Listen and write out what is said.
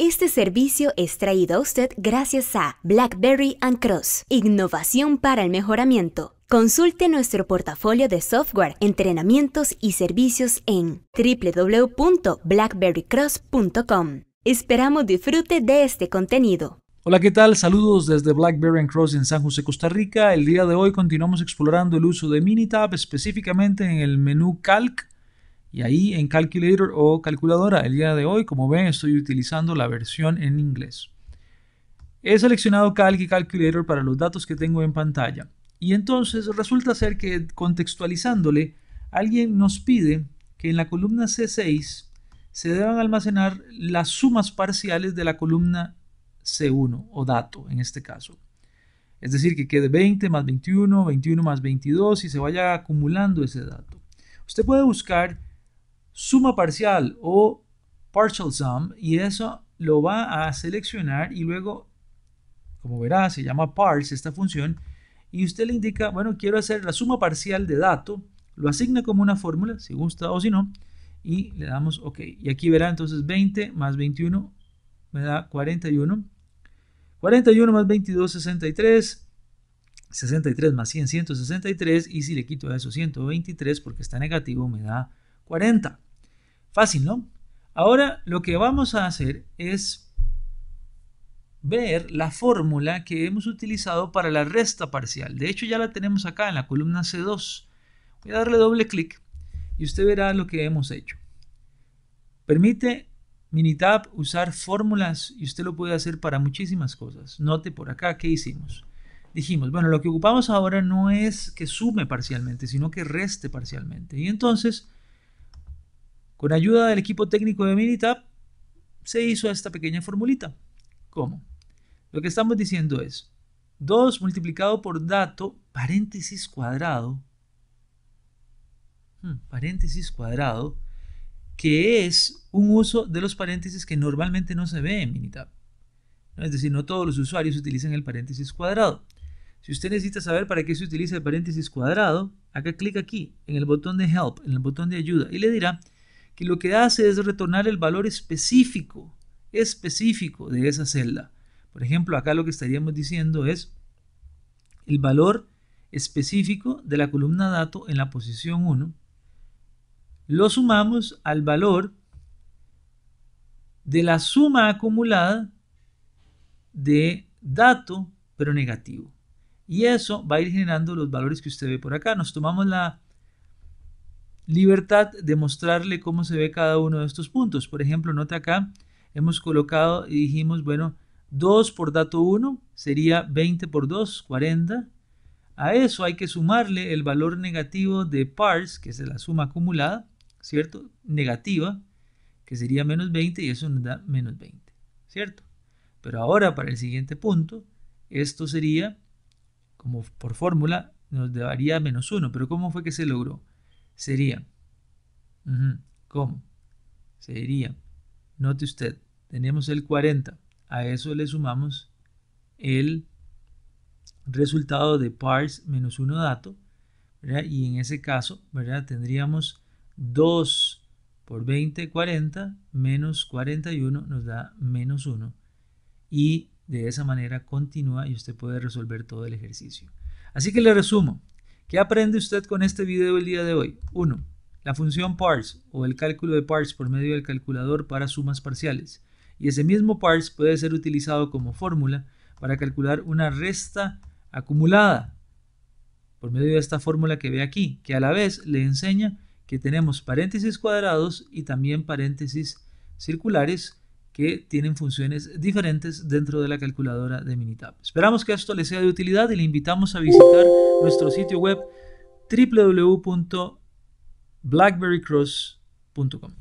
Este servicio es traído a usted gracias a BlackBerry and Cross, innovación para el mejoramiento. Consulte nuestro portafolio de software, entrenamientos y servicios en www.blackberrycross.com. Esperamos disfrute de este contenido. Hola, ¿qué tal? Saludos desde BlackBerry and Cross en San José, Costa Rica. El día de hoy continuamos explorando el uso de Minitab, específicamente en el menú Calc y ahí en Calculator o calculadora, el día de hoy, como ven, estoy utilizando la versión en inglés. He seleccionado Calc y Calculator para los datos que tengo en pantalla. Y entonces resulta ser que contextualizándole, alguien nos pide que en la columna C6 se deban almacenar las sumas parciales de la columna C1 o dato en este caso. Es decir, que quede 20 más 21, 21 más 22 y se vaya acumulando ese dato. Usted puede buscar suma parcial o partial sum y eso lo va a seleccionar y luego, como verá, se llama parse esta función y usted le indica, bueno, quiero hacer la suma parcial de dato, lo asigna como una fórmula, si gusta o si no, y le damos OK. Y aquí verá entonces 20 más 21 me da 41. 41 más 22, 63. 63 más 100, 163. Y si le quito eso, 123 porque está negativo, me da 40. Fácil, ¿no? Ahora lo que vamos a hacer es ver la fórmula que hemos utilizado para la resta parcial. De hecho, ya la tenemos acá en la columna C2. Voy a darle doble clic y usted verá lo que hemos hecho. Permite Minitab usar fórmulas y usted lo puede hacer para muchísimas cosas. Note por acá qué hicimos. Dijimos, bueno, lo que ocupamos ahora no es que sume parcialmente, sino que reste parcialmente. Y entonces con ayuda del equipo técnico de Minitab, se hizo esta pequeña formulita. ¿Cómo? Lo que estamos diciendo es 2 multiplicado por dato, paréntesis cuadrado, hmm, paréntesis cuadrado, que es un uso de los paréntesis que normalmente no se ve en Minitab. Es decir, no todos los usuarios utilizan el paréntesis cuadrado. Si usted necesita saber para qué se utiliza el paréntesis cuadrado, acá clic aquí en el botón de Help, en el botón de ayuda, y le dirá que lo que hace es retornar el valor específico, específico de esa celda. Por ejemplo, acá lo que estaríamos diciendo es el valor específico de la columna dato en la posición 1, lo sumamos al valor de la suma acumulada de dato pero negativo. Y eso va a ir generando los valores que usted ve por acá. Nos tomamos la libertad de mostrarle cómo se ve cada uno de estos puntos. Por ejemplo, nota acá, hemos colocado y dijimos, bueno, 2 por dato 1 sería 20 por 2, 40. A eso hay que sumarle el valor negativo de PARS, que es la suma acumulada, ¿cierto? Negativa, que sería menos 20 y eso nos da menos 20, ¿cierto? Pero ahora para el siguiente punto, esto sería, como por fórmula, nos daría menos 1. Pero ¿cómo fue que se logró? Sería. como, ¿Cómo? Sería. Note usted, tenemos el 40. A eso le sumamos el resultado de parse menos 1 dato. Y en ese caso, ¿verdad? Tendríamos 2 por 20, 40, menos 41 nos da menos 1. Y de esa manera continúa y usted puede resolver todo el ejercicio. Así que le resumo. ¿Qué aprende usted con este video el día de hoy? 1. La función parse o el cálculo de parse por medio del calculador para sumas parciales. Y ese mismo parse puede ser utilizado como fórmula para calcular una resta acumulada por medio de esta fórmula que ve aquí, que a la vez le enseña que tenemos paréntesis cuadrados y también paréntesis circulares que tienen funciones diferentes dentro de la calculadora de Minitab. Esperamos que esto les sea de utilidad y le invitamos a visitar nuestro sitio web www.blackberrycross.com.